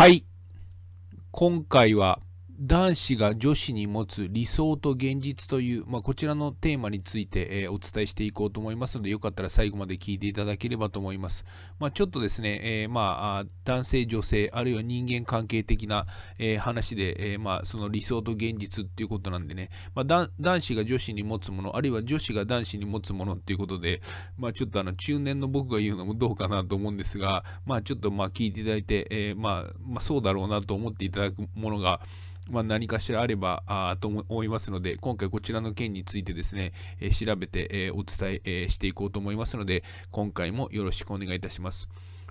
はい。今回は男子が女子に持つ理想と現実という、まあ、こちらのテーマについて、えー、お伝えしていこうと思いますので、よかったら最後まで聞いていただければと思います。まあ、ちょっとですね、えー、まあ、男性、女性、あるいは人間関係的な、えー、話で、えまあ、その理想と現実っていうことなんでね、まあ、男子が女子に持つもの、あるいは女子が男子に持つものっていうことで、まあ、ちょっとあの中年の僕が言うのもどうかなと思うんですが、まあ、ちょっとまあ聞いていただいて、えまあ、まあ、そうだろうなと思っていただくものが、まあ、何かしらあればあと思いますので、今回こちらの件についてですね、え調べて、えお伝え、えしていこうと思いますので、今回もよろしくお願いいたします。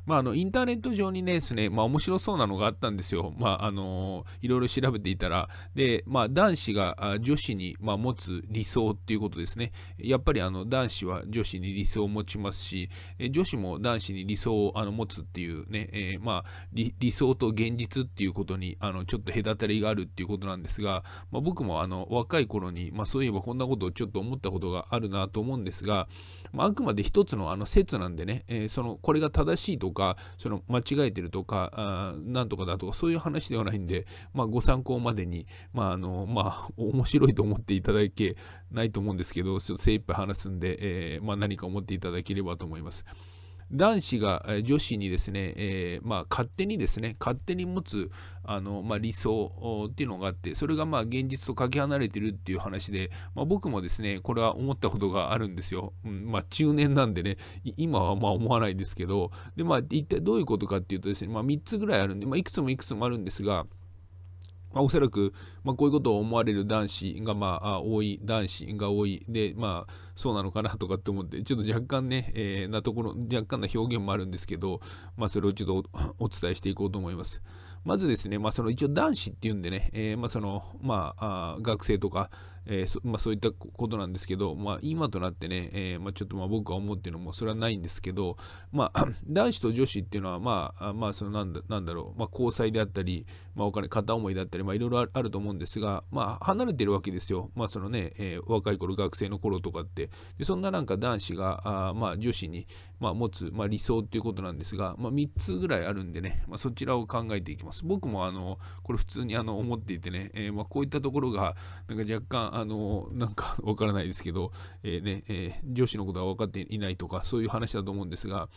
まあ、あの、インターネット上にですね、まあ、面白そうなのがあったんですよ。まあ、あのー、いろいろ調べていたら、で、まあ、男子が女子に、まあ、持つ理想っていうことですね。やっぱり、あの、男子は女子に理想を持ちますし、女子も男子に理想をあの持つっていうね、えー、まあ理、理想と現実っていうことに、あの、ちょっと隔たりがあるっていうことなんですが、まあ、僕も、あの、若い頃に、まあ、そういえばこんなことをちょっと思ったことがあるなと思うんですが、まあ、あくまで一つの、あの、説なんでね、えー、その、これが正しいとか、か、その間違えてるとか、あなんとかだとか、そういう話ではないんで、まあ、ご参考までに、まあ、あの、まあ、面白いと思っていただけないと思うんですけど、精一杯話すんで、えー、まあ、何か思っていただければと思います。男子が女子にですね、えー、まあ、勝手にですね勝手に持つあの、まあ、理想っていうのがあってそれがまあ現実とかけ離れてるっていう話で、まあ、僕もですねこれは思ったことがあるんですよ、うんまあ、中年なんでね今はまあ思わないですけどで、まあ、一体どういうことかっていうとですね、まあ、3つぐらいあるんで、まあ、いくつもいくつもあるんですがまあ、おそらく、まあ、こういうことを思われる男子が、まあ、多い、男子が多い、で、まあ、そうなのかなとかって思って、ちょっと若干ね、えー、なところ、若干な表現もあるんですけど、まあ、それをちょっとお 伝えしていこうと思います。まずですね、まあ、その一応男子っていうんでね、えー、まあ、その、まあ、あ学生とか、えー、そまあ、そういったことなんですけど、まあ、今となってね、えー、まあ、ちょっとまあ僕は思ってるのもそれはないんですけど、まあ、男子と女子っていうのは、まあ、まあ、そのなんだなんだろう、まあ、交際であったり、まあ、お金片思いだったり、まあ、いろいろあると思うんですが、まあ、離れてるわけですよ、まあそのねえー、若い頃学生の頃とかってでそんななんか男子があ、まあ、女子に、まあ、持つ、まあ、理想っていうことなんですが、まあ、3つぐらいあるんでね、まあ、そちらを考えていきます僕もあのこれ普通にあの思っていてね、えーまあ、こういったところがなんか若干あの、なんかわからないですけど、えー、ね、えー、女子のことは分かっていないとか、そういう話だと思うんですが、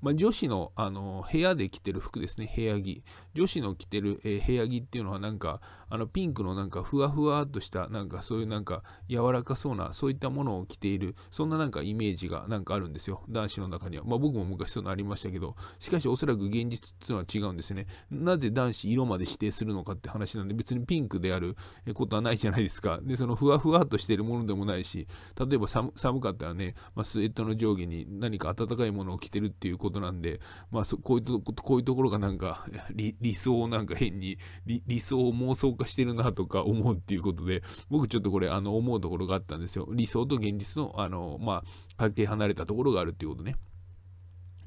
まあ、女子のあの部屋で着てる服ですね、部屋着。女子の着てる、えー、部屋着っていうのはなんかあのピンクのなんかふわふわっとしたなんかそういうなんか柔らかそうなそういったものを着ているそんななんかイメージがなんかあるんですよ男子の中にはまあ僕も昔そうなりましたけどしかしおそらく現実っていうのは違うんですねなぜ男子色まで指定するのかって話なんで別にピンクであることはないじゃないですかでそのふわふわっとしてるものでもないし例えば寒かったらね、まあ、スウェットの上下に何か暖かいものを着てるっていうことなんでまあこういうとここういうところがなんか理理想をなんか変に理想を妄想化してるなとか思うっていうことで僕ちょっとこれあの思うところがあったんですよ理想と現実のあのまあ関係離れたところがあるっていうことね。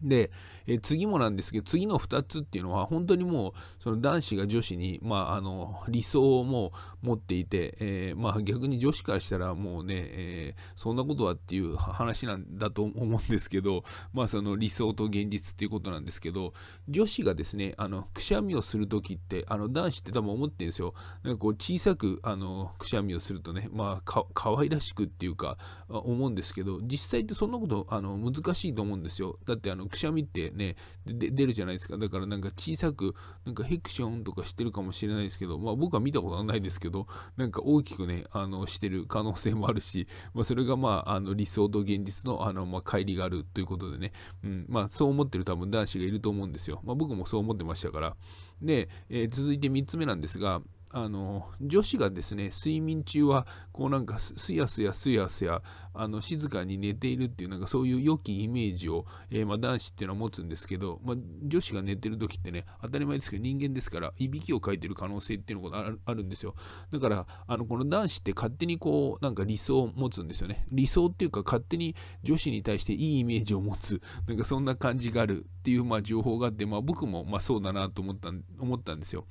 で、え次もなんですけど、次の2つっていうのは、本当にもう、その男子が女子に、まあ、あの、理想をもう持っていて、えー、まあ、逆に女子からしたら、もうね、えー、そんなことはっていう話なんだと思うんですけど、まあ、その理想と現実っていうことなんですけど、女子がですね、あの、くしゃみをするときって、あの、男子って多分思ってるんですよ。なんかこう、小さく、あの、くしゃみをするとね、まあ、か、可愛らしくっていうか、思うんですけど、実際ってそんなこと、あの、難しいと思うんですよ。だって、あの、くしゃみってね、出るじゃないですか。だからなんか小さく、なんかヘクションとかしてるかもしれないですけど、まあ僕は見たことはないですけど、なんか大きくね、あの、してる可能性もあるし、まあそれがまあ、あの、理想と現実の、あの、まあ、乖離があるということでね、うん、まあそう思ってる多分男子がいると思うんですよ。まあ僕もそう思ってましたから。で、えー、続いて3つ目なんですが、あの女子がですね睡眠中はこうなんかすやすやすやすやあの静かに寝ているっていうなんかそういう良きイメージを、えー、まあ、男子っていうのは持つんですけど、まあ、女子が寝てる時ってね当たり前ですけど人間ですからいびきをかいてる可能性っていうのがあるんですよだからあのこの男子って勝手にこうなんか理想を持つんですよね理想っていうか勝手に女子に対していいイメージを持つなんかそんな感じがあるっていうまあ情報があって、まあ、僕もまそうだなと思った思ったんですよ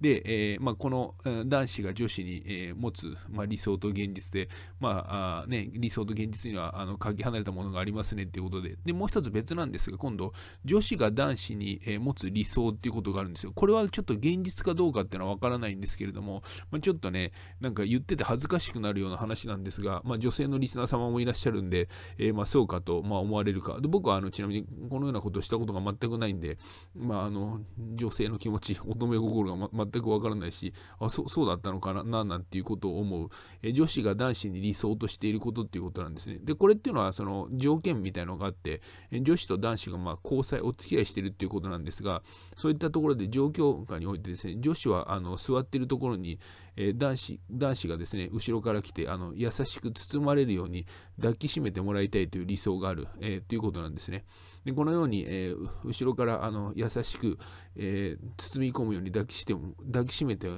で、えーまあ、この男子が女子に、えー、持つ、まあ、理想と現実で、まあね、理想と現実にはあのかけ離れたものがありますねっていうことでで、もう一つ別なんですが、今度、女子が男子に、えー、持つ理想っていうことがあるんですよ。これはちょっと現実かどうかっていうのは分からないんですけれども、まあ、ちょっとね、なんか言ってて恥ずかしくなるような話なんですが、まあ、女性のリスナー様もいらっしゃるんで、えー、まあそうかと、まあ、思われるか。で僕はあのちなみにこのようなことをしたことが全くないんで、まあ、あの女性の気持ち、乙女心が、ま、全くわからないしあそそうだったのかななんていうことを思う、え女子が男子に理想としていることっていうことなんですねでこれっていうのはその条件みたいのがあって、え女子と男子がま交際お付き合いしてるっていうことなんですがそういったところで状況下においてですね女子はあの座ってるところに、え男子男子がですね後ろから来てあの優しく包まれるように抱きしめてもらいたいという理想がある、えー、ということなんですね。でこのように、えー、後ろからあの優しく、えー、包み込むように抱きして抱きしめて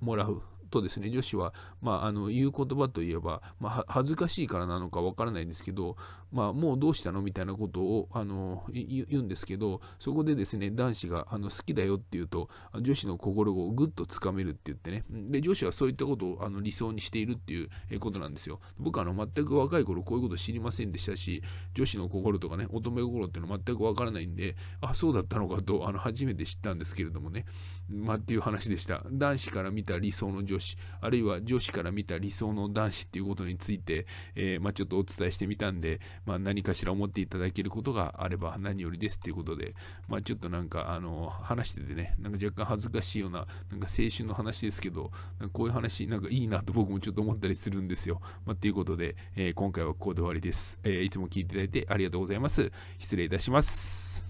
もらうとですね、女子は、まあ、あの、言う言葉といえば、まあ、恥ずかしいからなのかわからないんですけど、まあ、もうどうしたのみたいなことを、あの、言うんですけど、そこでですね、男子が、あの、好きだよって言うと、女子の心をぐっとつかめるって言ってね、で、女子はそういったことを、あの、理想にしているっていうことなんですよ。僕は、あの、全く若い頃、こういうこと知りませんでしたし、女子の心とかね、乙女心っていうのは全くわからないんで、あ、そうだったのかと、あの、初めて知ったんですけれどもね、まあ、っていう話でした。男子から見た理想の女子子あるいは女子から見た理想の男子っていうことについて、えー、まあ、ちょっとお伝えしてみたんで、まあ、何かしら思っていただけることがあれば何よりですっていうことで、まあ、ちょっとなんかあの話しててねなんか若干恥ずかしいようななんか青春の話ですけどこういう話なんかいいなと僕もちょっと思ったりするんですよ。まあ、ということで、えー、今回はここで終わりです、えー、いつも聞いていただいてありがとうございます。失礼いたします。